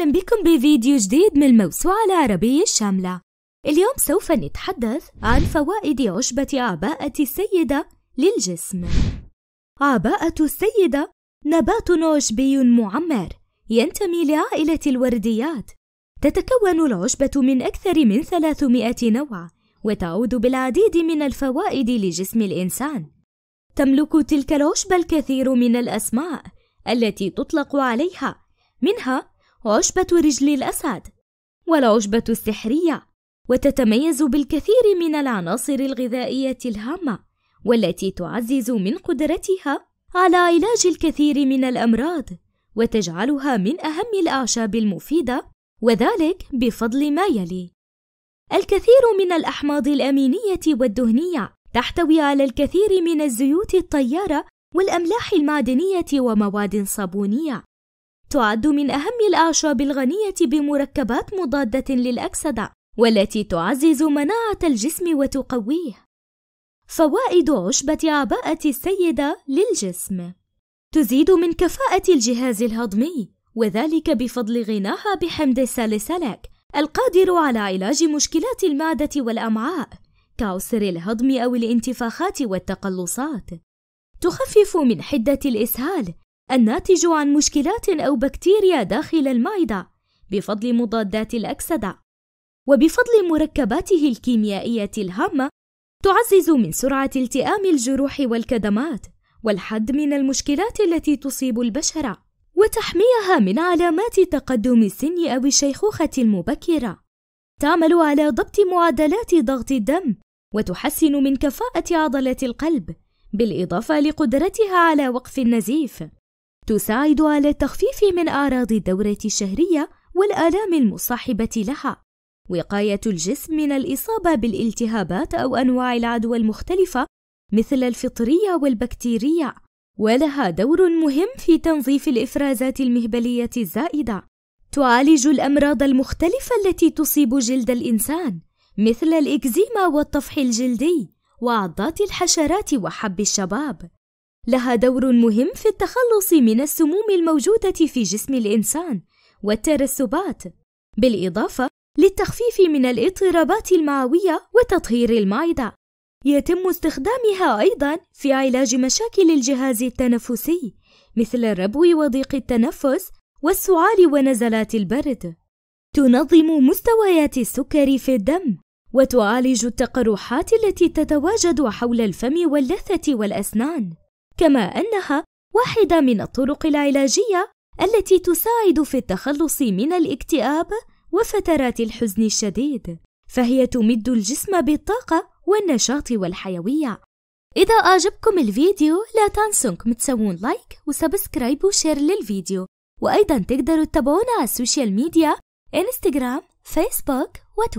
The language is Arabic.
أهلا بكم بفيديو جديد من الموسوعة العربية الشاملة اليوم سوف نتحدث عن فوائد عشبة عباءة السيدة للجسم عباءة السيدة نبات عشبي معمر ينتمي لعائلة الورديات تتكون العشبة من أكثر من 300 نوع وتعود بالعديد من الفوائد لجسم الإنسان تملك تلك العشبة الكثير من الأسماء التي تطلق عليها منها عشبة رجل الأسد والعشبة السحرية وتتميز بالكثير من العناصر الغذائية الهامة والتي تعزز من قدرتها على علاج الكثير من الأمراض وتجعلها من أهم الأعشاب المفيدة وذلك بفضل ما يلي الكثير من الأحماض الأمينية والدهنية تحتوي على الكثير من الزيوت الطيارة والأملاح المعدنية ومواد صابونية تعد من أهم الأعشاب الغنية بمركبات مضادة للأكسدة والتي تعزز مناعة الجسم وتقويه. فوائد عشبة عباءة السيدة للجسم تزيد من كفاءة الجهاز الهضمي وذلك بفضل غناها بحمض الساليسالك القادر على علاج مشكلات المعدة والأمعاء كعسر الهضم أو الانتفاخات والتقلصات. تخفف من حدة الإسهال الناتج عن مشكلات أو بكتيريا داخل المعدة بفضل مضادات الأكسدة، وبفضل مركباته الكيميائية الهامة تعزز من سرعة التئام الجروح والكدمات والحد من المشكلات التي تصيب البشرة، وتحميها من علامات تقدم السن أو الشيخوخة المبكرة. تعمل على ضبط معدلات ضغط الدم وتحسن من كفاءة عضلة القلب، بالإضافة لقدرتها على وقف النزيف. تساعد على التخفيف من أعراض الدورة الشهرية والآلام المصاحبة لها. وقاية الجسم من الإصابة بالالتهابات أو أنواع العدوى المختلفة مثل الفطرية والبكتيرية، ولها دور مهم في تنظيف الإفرازات المهبلية الزائدة. تعالج الأمراض المختلفة التي تصيب جلد الإنسان مثل الإكزيما والطفح الجلدي وعضات الحشرات وحب الشباب. لها دور مهم في التخلص من السموم الموجودة في جسم الإنسان والترسبات، بالإضافة للتخفيف من الاضطرابات المعوية وتطهير المعدة. يتم استخدامها أيضًا في علاج مشاكل الجهاز التنفسي مثل الربو وضيق التنفس والسعال ونزلات البرد. تنظم مستويات السكر في الدم وتعالج التقرحات التي تتواجد حول الفم واللثة والأسنان. كما أنها واحدة من الطرق العلاجية التي تساعد في التخلص من الاكتئاب وفترات الحزن الشديد فهي تمد الجسم بالطاقة والنشاط والحيوية إذا أعجبكم الفيديو لا تنسونكم تسوون لايك وسبسكرايب وشير للفيديو وأيضا تقدروا تتابعونا على السوشيال ميديا إنستغرام فيسبوك وتويتر